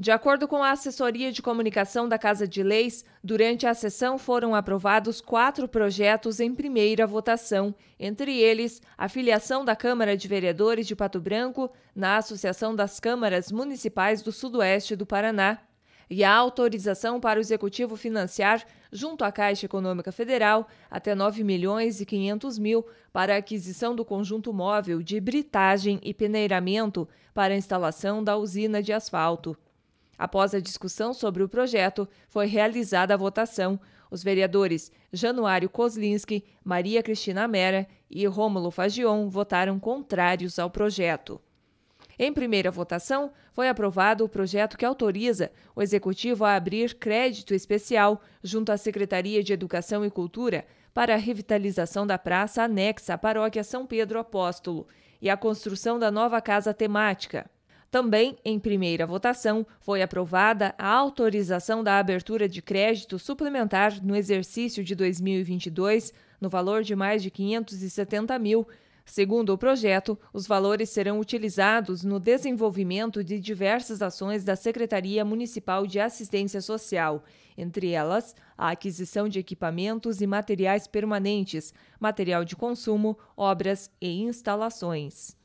De acordo com a assessoria de comunicação da Casa de Leis, durante a sessão foram aprovados quatro projetos em primeira votação, entre eles a filiação da Câmara de Vereadores de Pato Branco na Associação das Câmaras Municipais do Sudoeste do Paraná e a autorização para o Executivo financiar, junto à Caixa Econômica Federal, até 9 milhões e 500 mil para a aquisição do conjunto móvel de britagem e peneiramento para a instalação da usina de asfalto. Após a discussão sobre o projeto, foi realizada a votação. Os vereadores Januário Kozlinski, Maria Cristina Mera e Rômulo Fagion votaram contrários ao projeto. Em primeira votação, foi aprovado o projeto que autoriza o Executivo a abrir crédito especial junto à Secretaria de Educação e Cultura para a revitalização da praça anexa à Paróquia São Pedro Apóstolo e a construção da nova casa temática. Também, em primeira votação, foi aprovada a autorização da abertura de crédito suplementar no exercício de 2022, no valor de mais de 570 mil. Segundo o projeto, os valores serão utilizados no desenvolvimento de diversas ações da Secretaria Municipal de Assistência Social, entre elas a aquisição de equipamentos e materiais permanentes, material de consumo, obras e instalações.